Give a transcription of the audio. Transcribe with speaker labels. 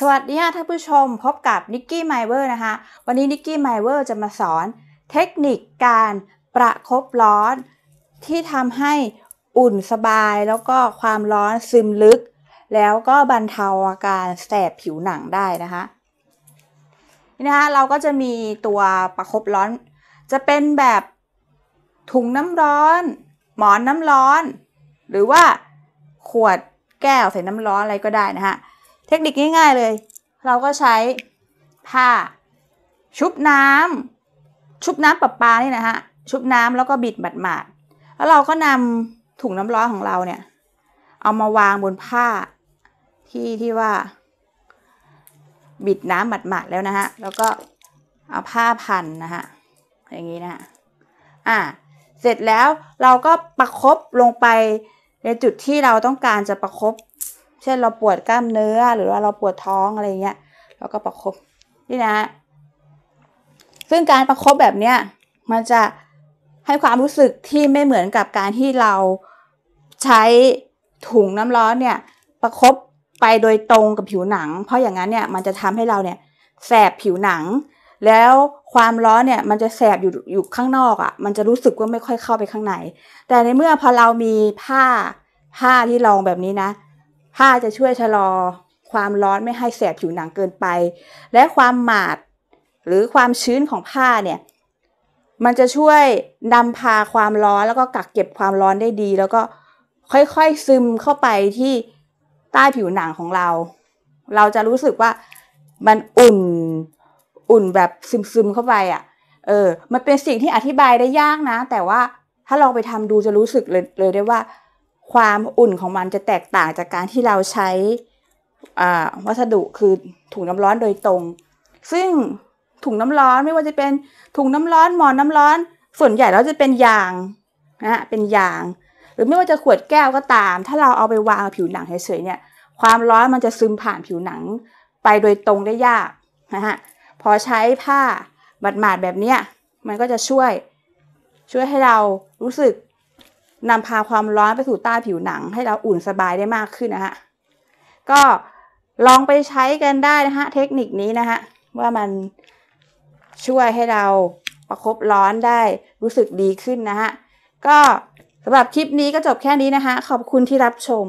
Speaker 1: สวัสดีค่ะท่านผู้ชมพบกับนิกกี้ไมเวอร์นะคะวันนี้นิกกี้ไมเวอร์จะมาสอนเทคนิคการประครบร้อน ที่ทำให้อุ่นสบายแล้วก็ความร้อนซึมลึก แล้วก็บรรเทาอาการแสบผิวหนังได้นะคะนี่นะคะ เราก็จะมีตัวประครบร้อน จะเป็นแบบถุงน้ำร้อน หมอนน้ำร้อน หรือว่าขวดแก้วใส่น้ำร้อนอะไรก็ได้นะคะเทคนิคง่ายๆเลย เราก็ใช้ผ้าชุบน้ำชุบน้ำประปา นี่นะฮะ ชุบน้ำแล้วก็บิดหมาดๆ แล้วเราก็นำถุงน้ำร้อนของเราเนี่ย เอามาวางบนผ้าที่ที่ว่า บิดน้ำหมาดๆ แล้วนะฮะ แล้วก็เอาผ้าพัน นะฮะ อย่างนี้นะฮะอ่าเสร็จแล้วเราก็ประครบลงไปในจุดที่เราต้องการจะประครบช่นเราปวดกล้ามเนื้อหรือว่าเราปวดท้องอะไรเงี้ยเราก็ประครบนี่นะ ซึ่งการประครบแบบเนี้ยมันจะให้ความรู้สึกที่ไม่เหมือนกับการที่เราใช้ถุงน้ำร้อนเนี่ย ประครบไปโดยตรงกับผิวหนัง เพราะอย่างนั้นเนี่ยมันจะทำให้เราเนี่ยแสบผิวหนัง แล้วความร้อนเนี่ยมันจะแสบอยู่อยู่ข้างนอกอะ่ะมันจะรู้สึกว่าไม่ค่อยเข้าไปข้างในแต่ในเมื่อพอเรามีผ้าผ้าที่รองแบบนี้นะผ้าจะช่วยชะลอความร้อนไม่ให้แสบผิวหนังเกินไป และความหมาดหรือความชื้นของผ้าเนี่ย มันจะช่วยนำพาความร้อนแล้วก็กักเก็บความร้อนได้ดี แล้วก็ค่อยๆซึมเข้าไปที่ใต้ผิวหนังของเรา เราจะรู้สึกว่ามันอุ่นอุ่นแบบซึมๆเข้าไปอะ่ะเออมันเป็นสิ่งที่อธิบายได้ยากนะ แต่ว่าถ้าลองไปทำดูจะรู้สึกเลยเลยได้ว่าความอุ่นของมันจะแตกต่างจากการที่เราใช้วัสดุคือถุงน้ำร้อนโดยตรง ซึ่งถุงน้ำร้อนไม่ว่าจะเป็นถุงน้ำร้อนหมอนน้ำร้อน ส่วนใหญ่เราจะเป็นยางนะเป็นยางหรือไม่ว่าจะขวดแก้วก็ตาม ถ้าเราเอาไปวางผิวหนังเฉยๆเนี่ยความร้อนมันจะซึมผ่านผิวหนังไปโดยตรงได้ยากนะฮะพอใช้ผ้าหมาดๆแบบเนี้ยมันก็จะช่วยช่วยให้เรารู้สึกนำพาความร้อนไปสู่ใต้ผิวหนังให้เราอุ่นสบายได้มากขึ้นนะฮะ ก็ลองไปใช้กันได้นะฮะเทคนิคนี้นะฮะ ว่ามันช่วยให้เราประครบร้อนได้รู้สึกดีขึ้นนะฮะ ก็สำหรับคลิปนี้ก็จบแค่นี้นะคะขอบคุณที่รับชม